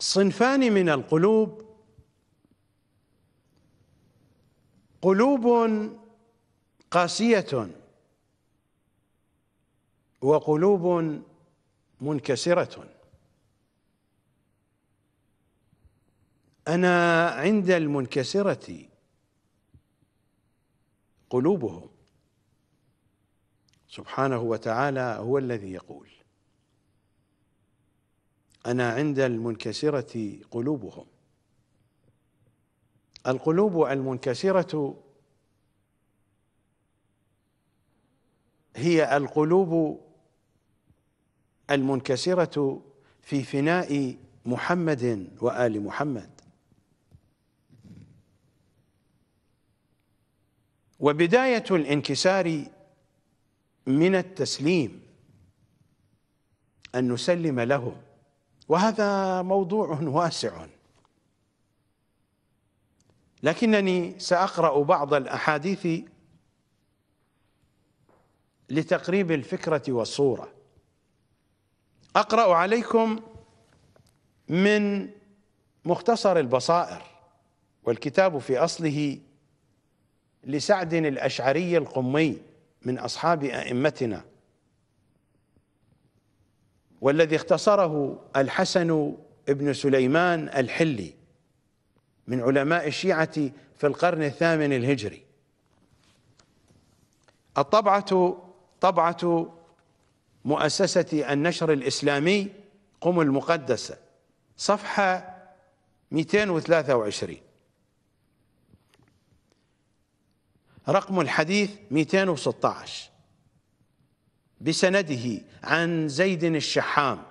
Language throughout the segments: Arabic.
صنفان من القلوب قلوب قاسيه وقلوب منكسره انا عند المنكسره قلوبهم سبحانه وتعالى هو الذي يقول أنا عند المنكسرة قلوبهم القلوب المنكسرة هي القلوب المنكسرة في فناء محمد وآل محمد وبداية الانكسار من التسليم أن نسلم لهم وهذا موضوع واسع لكنني ساقرا بعض الاحاديث لتقريب الفكره والصوره اقرا عليكم من مختصر البصائر والكتاب في اصله لسعد الاشعري القمي من اصحاب ائمتنا والذي اختصره الحسن بن سليمان الحلي من علماء الشيعة في القرن الثامن الهجري الطبعة طبعة مؤسسة النشر الإسلامي قم المقدسة صفحة 223 رقم الحديث 216 بسنده عن زيد الشحام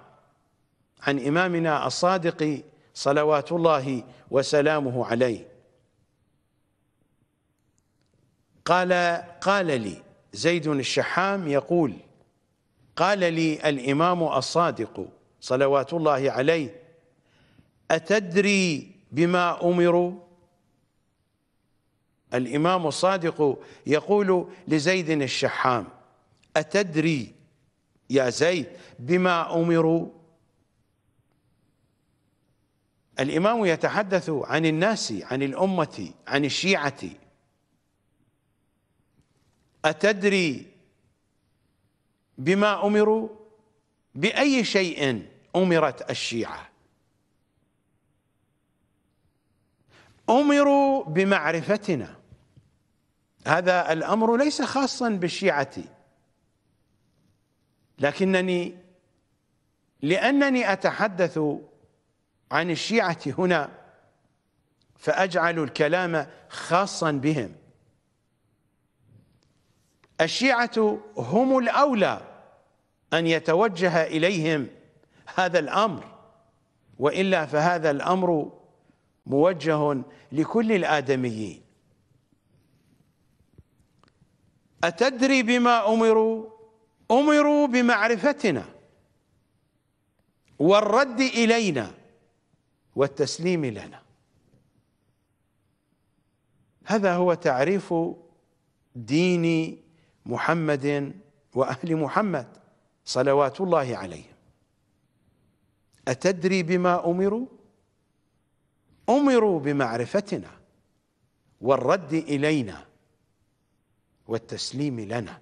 عن إمامنا الصادق صلوات الله وسلامه عليه قال قال لي زيد الشحام يقول قال لي الإمام الصادق صلوات الله عليه أتدري بما أمروا الإمام الصادق يقول لزيد الشحام أتدري يا زيد بما أمروا الإمام يتحدث عن الناس عن الأمة عن الشيعة أتدري بما أمروا بأي شيء أمرت الشيعة أمروا بمعرفتنا هذا الأمر ليس خاصا بالشيعة لكنني لأنني أتحدث عن الشيعة هنا فأجعل الكلام خاصا بهم الشيعة هم الأولى أن يتوجه إليهم هذا الأمر وإلا فهذا الأمر موجه لكل الآدميين أتدري بما أمروا امروا بمعرفتنا والرد الينا والتسليم لنا هذا هو تعريف دين محمد واهل محمد صلوات الله عليهم اتدري بما امروا امروا بمعرفتنا والرد الينا والتسليم لنا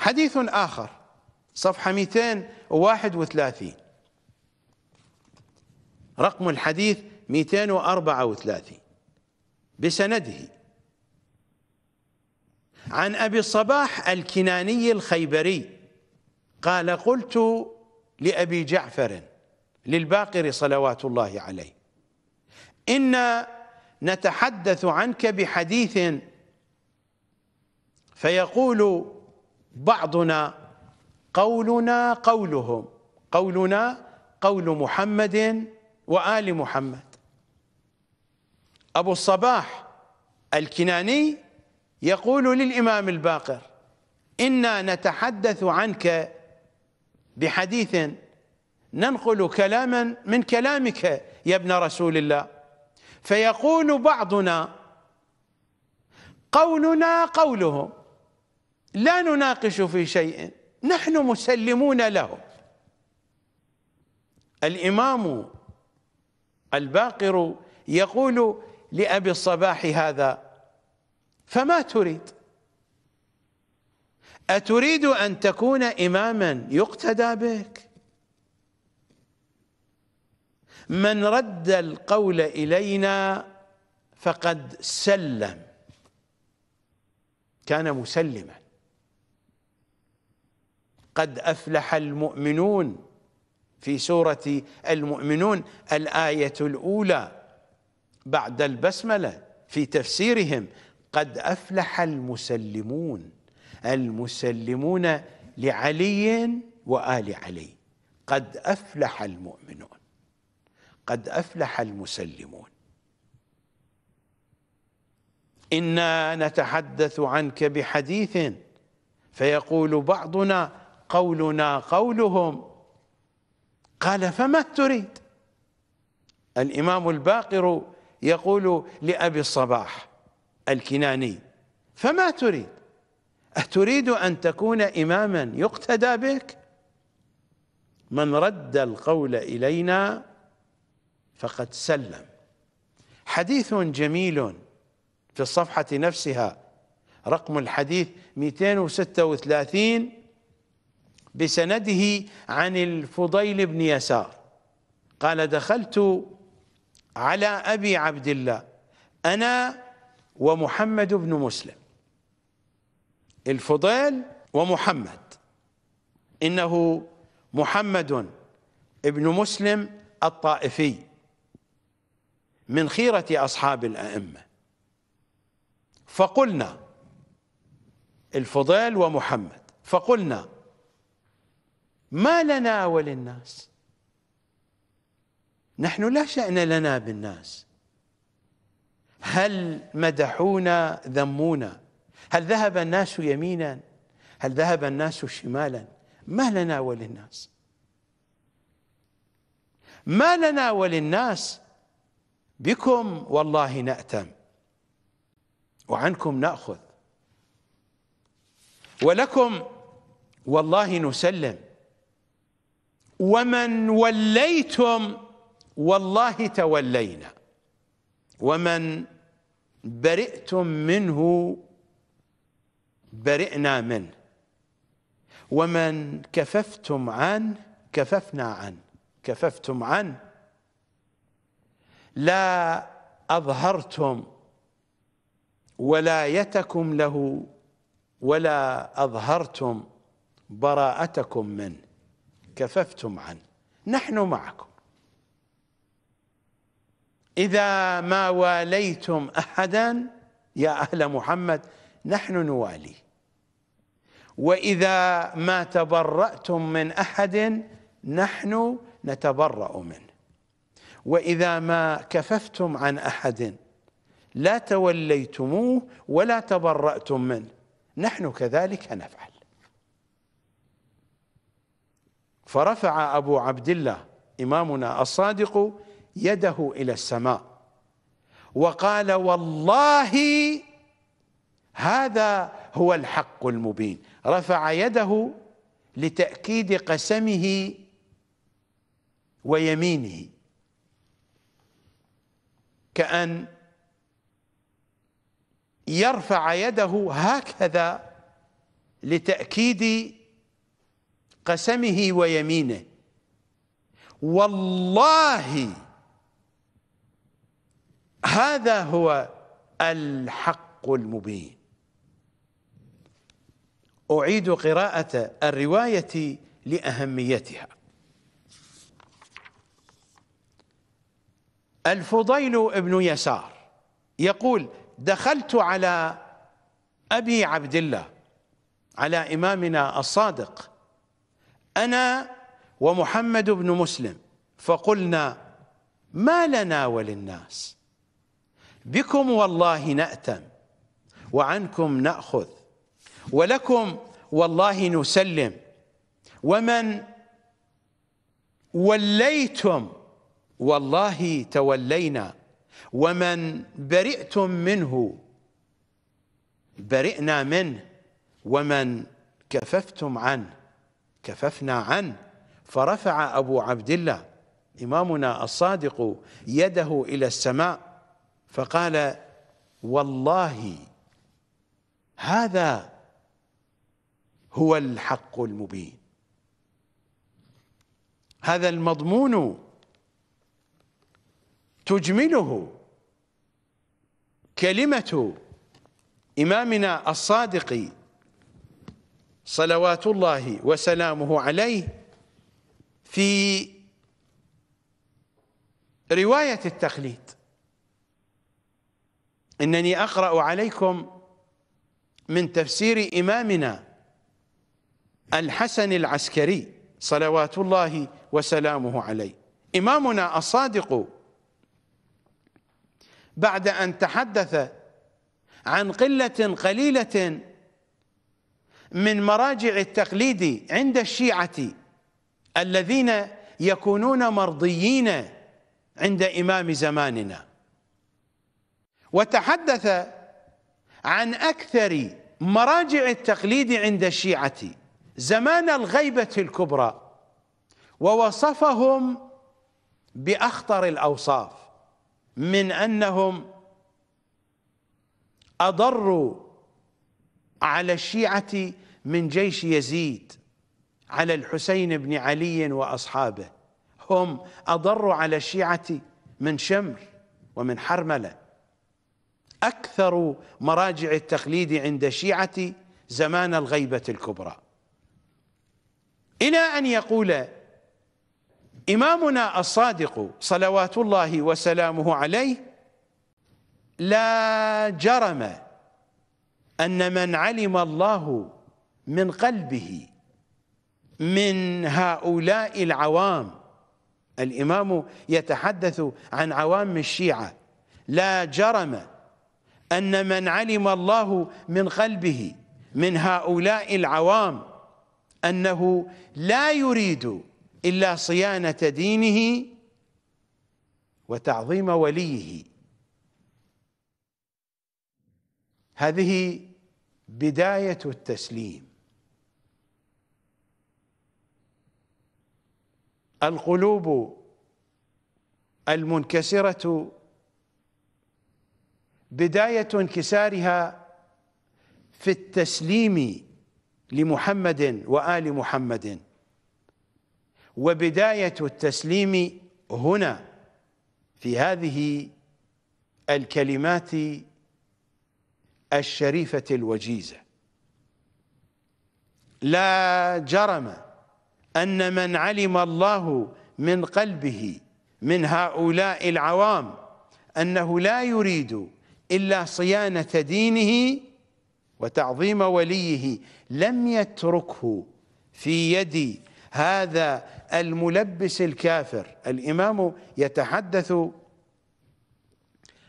حديث آخر صفحة 231 رقم الحديث 234 بسنده عن أبي الصباح الكناني الخيبري قال قلت لأبي جعفر للباقر صلوات الله عليه إن نتحدث عنك بحديث فيقول بعضنا قولنا قولهم قولنا قول محمد وآل محمد أبو الصباح الكناني يقول للإمام الباقر إنا نتحدث عنك بحديث ننقل كلاما من كلامك يا ابن رسول الله فيقول بعضنا قولنا قولهم لا نناقش في شيء نحن مسلمون له الإمام الباقر يقول لأبي الصباح هذا فما تريد أتريد أن تكون إماما يقتدى بك من رد القول إلينا فقد سلم كان مسلما قد أفلح المؤمنون في سورة المؤمنون الآية الأولى بعد البسملة في تفسيرهم قد أفلح المسلمون المسلمون لعلي وآل علي قد أفلح المؤمنون قد أفلح المسلمون إنا نتحدث عنك بحديث فيقول بعضنا قولنا قولهم قال فما تريد الإمام الباقر يقول لأبي الصباح الكناني فما تريد أتريد أن تكون إماما يقتدى بك من رد القول إلينا فقد سلم حديث جميل في الصفحة نفسها رقم الحديث 236 بسنده عن الفضيل بن يسار قال دخلت على أبي عبد الله أنا ومحمد بن مسلم الفضيل ومحمد إنه محمد ابن مسلم الطائفي من خيرة أصحاب الأئمة فقلنا الفضيل ومحمد فقلنا ما لنا وللناس نحن لا شأن لنا بالناس هل مدحونا ذمونا هل ذهب الناس يمينا هل ذهب الناس شمالا ما لنا وللناس ما لنا وللناس بكم والله نأتم وعنكم نأخذ ولكم والله نسلم ومن وليتم والله تولينا ومن برئتم منه برئنا منه ومن كففتم عنه كففنا عنه كففتم عنه لا أظهرتم ولايتكم له ولا أظهرتم براءتكم منه كففتم عنه نحن معكم إذا ما واليتم أحدا يا أهل محمد نحن نواليه وإذا ما تبرأتم من أحد نحن نتبرأ منه وإذا ما كففتم عن أحد لا توليتموه ولا تبرأتم منه نحن كذلك نفعل فرفع أبو عبد الله إمامنا الصادق يده إلى السماء وقال والله هذا هو الحق المبين رفع يده لتأكيد قسمه ويمينه كأن يرفع يده هكذا لتأكيد قسمه ويمينه والله هذا هو الحق المبين أعيد قراءة الرواية لأهميتها الفضيل ابن يسار يقول دخلت على أبي عبد الله على إمامنا الصادق أنا ومحمد بن مسلم فقلنا ما لنا وللناس بكم والله نأتم وعنكم نأخذ ولكم والله نسلم ومن وليتم والله تولينا ومن برئتم منه برئنا منه ومن كففتم عنه كففنا عنه فرفع أبو عبد الله إمامنا الصادق يده إلى السماء فقال والله هذا هو الحق المبين هذا المضمون تجمله كلمة إمامنا الصادق صلوات الله وسلامه عليه في رواية التخليد إنني أقرأ عليكم من تفسير إمامنا الحسن العسكري صلوات الله وسلامه عليه إمامنا الصادق بعد أن تحدث عن قلة قليلة من مراجع التقليد عند الشيعة الذين يكونون مرضيين عند إمام زماننا وتحدث عن أكثر مراجع التقليد عند الشيعة زمان الغيبة الكبرى ووصفهم بأخطر الأوصاف من أنهم أضروا على الشيعة من جيش يزيد على الحسين بن علي وأصحابه هم أضروا على الشيعة من شمر ومن حرملة أكثر مراجع التقليد عند الشيعة زمان الغيبة الكبرى إلى أن يقول إمامنا الصادق صلوات الله وسلامه عليه لا جرم أن من علم الله من قلبه من هؤلاء العوام الإمام يتحدث عن عوام الشيعة لا جرم أن من علم الله من قلبه من هؤلاء العوام أنه لا يريد إلا صيانة دينه وتعظيم وليه هذه بداية التسليم القلوب المنكسرة بداية انكسارها في التسليم لمحمد وآل محمد وبداية التسليم هنا في هذه الكلمات الشريفة الوجيزة لا جرم أن من علم الله من قلبه من هؤلاء العوام أنه لا يريد إلا صيانة دينه وتعظيم وليه لم يتركه في يد هذا الملبس الكافر الإمام يتحدث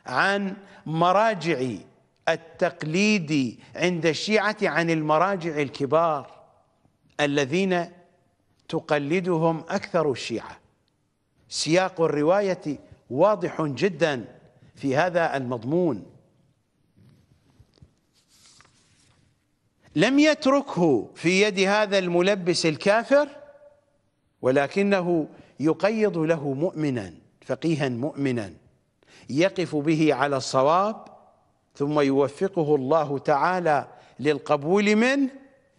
عن مراجع التقليدي عند الشيعة عن المراجع الكبار الذين تقلدهم أكثر الشيعة سياق الرواية واضح جدا في هذا المضمون لم يتركه في يد هذا الملبس الكافر ولكنه يقيض له مؤمنا فقيها مؤمنا يقف به على الصواب ثم يوفقه الله تعالى للقبول منه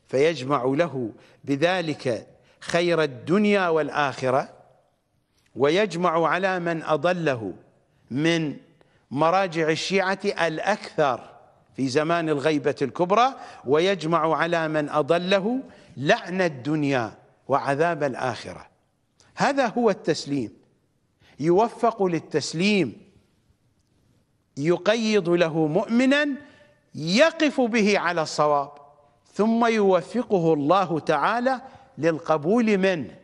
فيجمع له بذلك خير الدنيا والآخرة ويجمع على من أضله من مراجع الشيعة الأكثر في زمان الغيبة الكبرى ويجمع على من أضله لعن الدنيا وعذاب الآخرة هذا هو التسليم يوفق للتسليم يقيض له مؤمنا يقف به على الصواب ثم يوفقه الله تعالى للقبول منه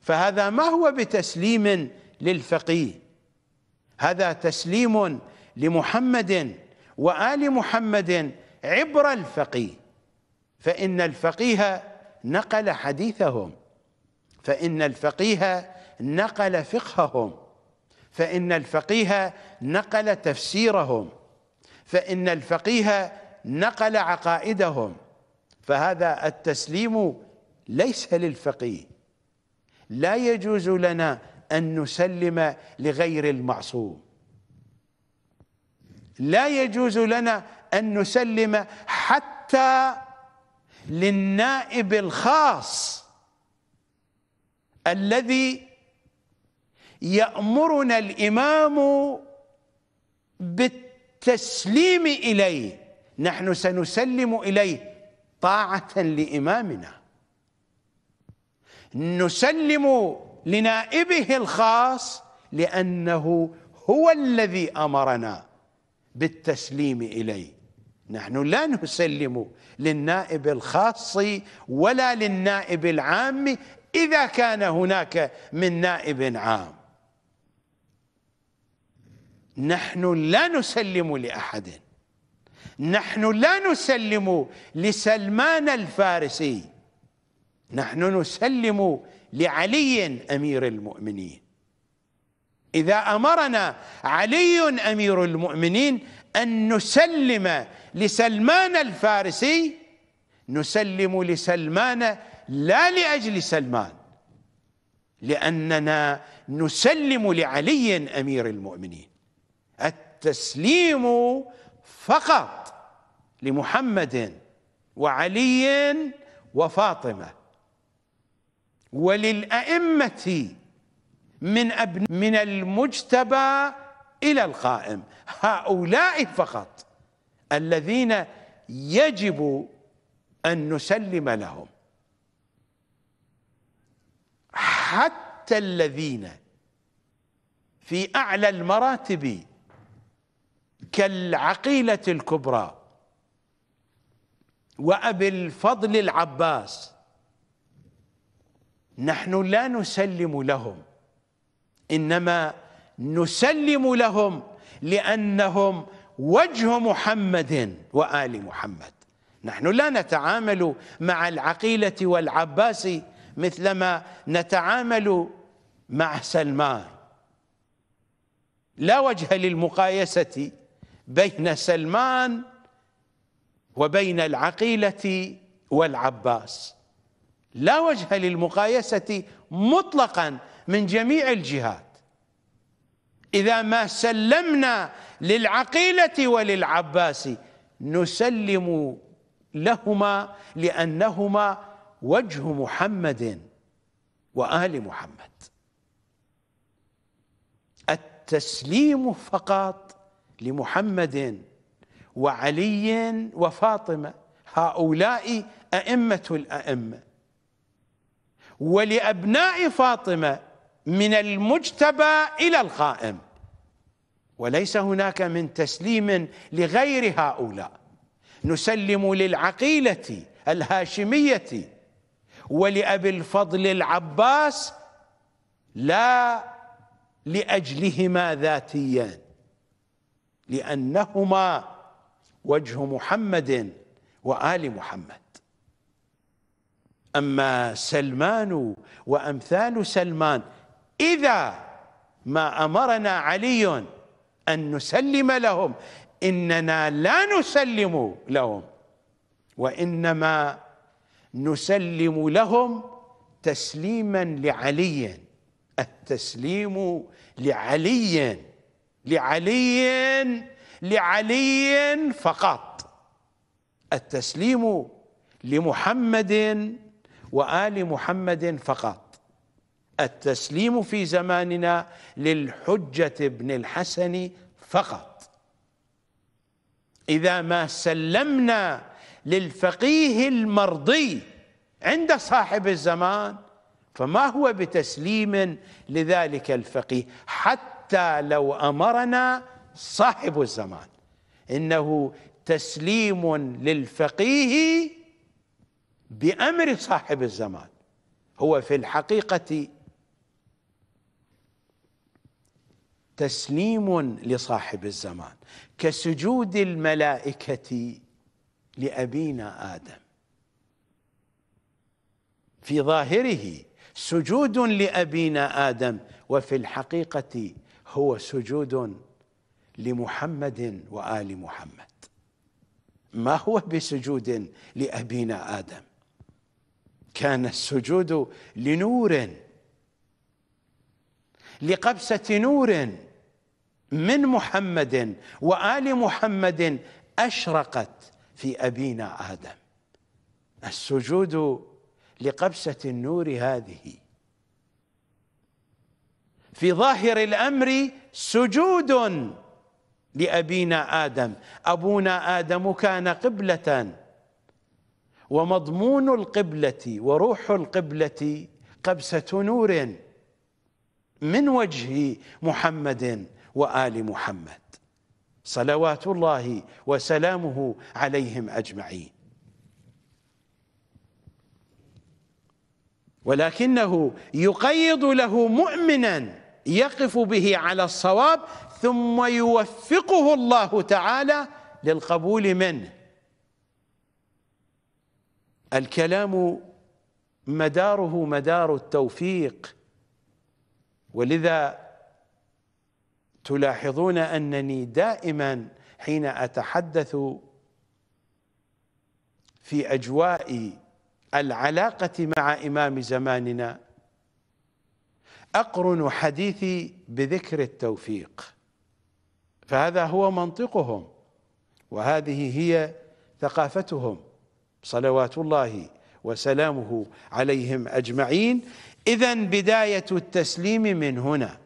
فهذا ما هو بتسليم للفقيه هذا تسليم لمحمد وآل محمد عبر الفقيه فإن الفقيه نقل حديثهم فإن الفقيه نقل فقههم فإن الفقيه نقل تفسيرهم فإن الفقيه نقل عقائدهم فهذا التسليم ليس للفقيه لا يجوز لنا أن نسلم لغير المعصوم لا يجوز لنا أن نسلم حتى للنائب الخاص الذي يأمرنا الإمام بالتسليم إليه نحن سنسلم إليه طاعة لإمامنا نسلم لنائبه الخاص لأنه هو الذي أمرنا بالتسليم إليه نحن لا نسلم للنائب الخاص ولا للنائب العام إذا كان هناك من نائب عام نحن لا نسلم لأحد نحن لا نسلم لسلمان الفارسي نحن نسلم لعلي أمير المؤمنين إذا أمرنا علي أمير المؤمنين أن نسلم لسلمان الفارسي نسلم لسلمان لا لأجل سلمان لأننا نسلم لعلي أمير المؤمنين التسليم فقط لمحمد وعلي وفاطمه وللائمه من أبن من المجتبى الى القائم هؤلاء فقط الذين يجب ان نسلم لهم حتى الذين في اعلى المراتب كالعقيلة الكبرى وأبي الفضل العباس نحن لا نسلم لهم إنما نسلم لهم لأنهم وجه محمد وآل محمد نحن لا نتعامل مع العقيلة والعباس مثلما نتعامل مع سلمان لا وجه للمقايسة بين سلمان وبين العقيلة والعباس لا وجه للمقايسة مطلقا من جميع الجهات إذا ما سلمنا للعقيلة وللعباس نسلم لهما لأنهما وجه محمد وآل محمد التسليم فقط لمحمد وعلي وفاطمه هؤلاء ائمه الائمه ولابناء فاطمه من المجتبى الى القائم وليس هناك من تسليم لغير هؤلاء نسلم للعقيله الهاشميه ولابي الفضل العباس لا لاجلهما ذاتيا لأنهما وجه محمد وآل محمد أما سلمان وأمثال سلمان إذا ما أمرنا علي أن نسلم لهم إننا لا نسلم لهم وإنما نسلم لهم تسليما لعلي التسليم لعلي لعلي لعلي فقط التسليم لمحمد وال محمد فقط التسليم في زماننا للحجه بن الحسن فقط اذا ما سلمنا للفقيه المرضي عند صاحب الزمان فما هو بتسليم لذلك الفقيه حتى لو امرنا صاحب الزمان انه تسليم للفقيه بامر صاحب الزمان هو في الحقيقه تسليم لصاحب الزمان كسجود الملائكه لابينا ادم في ظاهره سجود لابينا ادم وفي الحقيقه هو سجود لمحمد وال محمد ما هو بسجود لابينا ادم كان السجود لنور لقبسه نور من محمد وال محمد اشرقت في ابينا ادم السجود لقبسه النور هذه في ظاهر الأمر سجود لأبينا آدم أبونا آدم كان قبلة ومضمون القبلة وروح القبلة قبسة نور من وجه محمد وآل محمد صلوات الله وسلامه عليهم أجمعين ولكنه يقيض له مؤمناً يقف به على الصواب ثم يوفقه الله تعالى للقبول منه الكلام مداره مدار التوفيق ولذا تلاحظون أنني دائما حين أتحدث في أجواء العلاقة مع إمام زماننا اقرن حديثي بذكر التوفيق فهذا هو منطقهم وهذه هي ثقافتهم صلوات الله وسلامه عليهم اجمعين اذا بدايه التسليم من هنا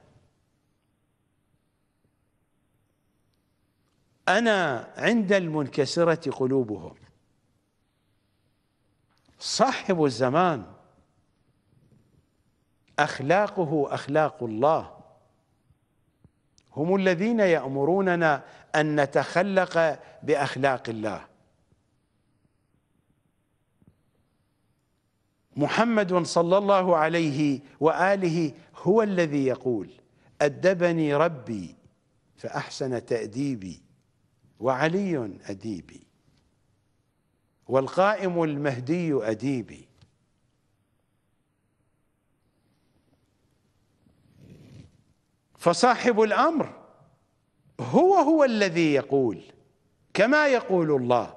انا عند المنكسره قلوبهم صاحب الزمان اخلاقه اخلاق الله هم الذين يامروننا ان نتخلق باخلاق الله محمد صلى الله عليه واله هو الذي يقول ادبني ربي فاحسن تاديبي وعلي اديبي والقائم المهدي اديبي فصاحب الأمر هو هو الذي يقول كما يقول الله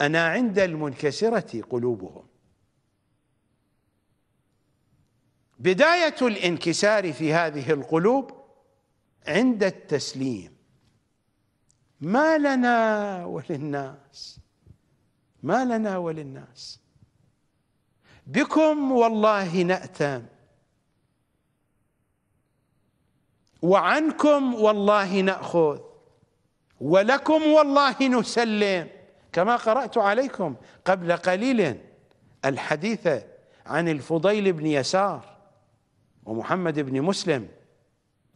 أنا عند المنكسرة قلوبهم بداية الانكسار في هذه القلوب عند التسليم ما لنا وللناس ما لنا وللناس بكم والله نأتم وعنكم والله ناخذ ولكم والله نسلم كما قرات عليكم قبل قليل الحديث عن الفضيل بن يسار ومحمد بن مسلم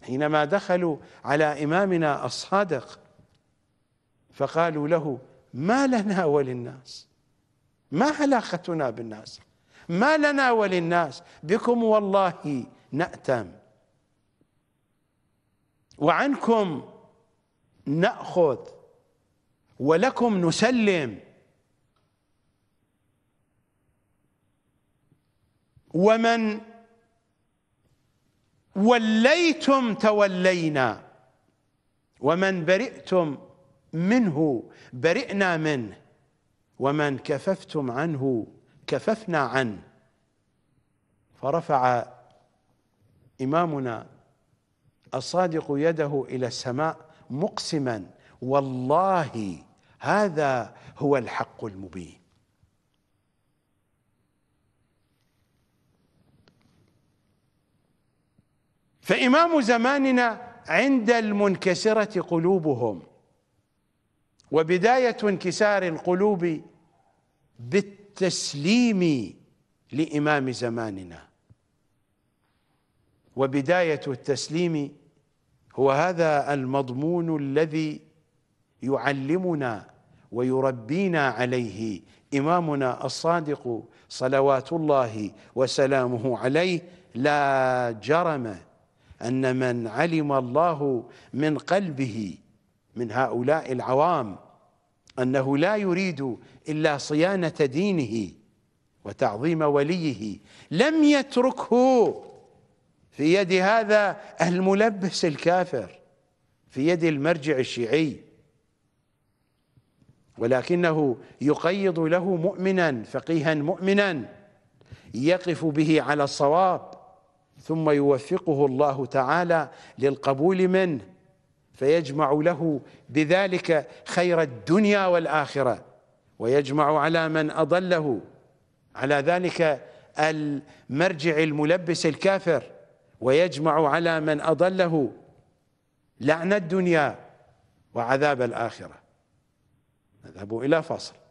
حينما دخلوا على امامنا الصادق فقالوا له ما لنا وللناس ما علاقتنا بالناس ما لنا وللناس بكم والله ناتم وعنكم ناخذ ولكم نسلم ومن وليتم تولينا ومن برئتم منه برئنا منه ومن كففتم عنه كففنا عنه فرفع إمامنا الصادق يده الى السماء مقسما والله هذا هو الحق المبين فامام زماننا عند المنكسره قلوبهم وبدايه انكسار القلوب بالتسليم لامام زماننا وبدايه التسليم هو هذا المضمون الذي يعلمنا ويربينا عليه إمامنا الصادق صلوات الله وسلامه عليه لا جرم أن من علم الله من قلبه من هؤلاء العوام أنه لا يريد إلا صيانة دينه وتعظيم وليه لم يتركه في يد هذا الملبس الكافر في يد المرجع الشيعي ولكنه يقيض له مؤمنا فقيها مؤمنا يقف به على الصواب ثم يوفقه الله تعالى للقبول منه فيجمع له بذلك خير الدنيا والآخرة ويجمع على من أضله على ذلك المرجع الملبس الكافر ويجمع على من أضله لعن الدنيا وعذاب الآخرة نذهب إلى فصل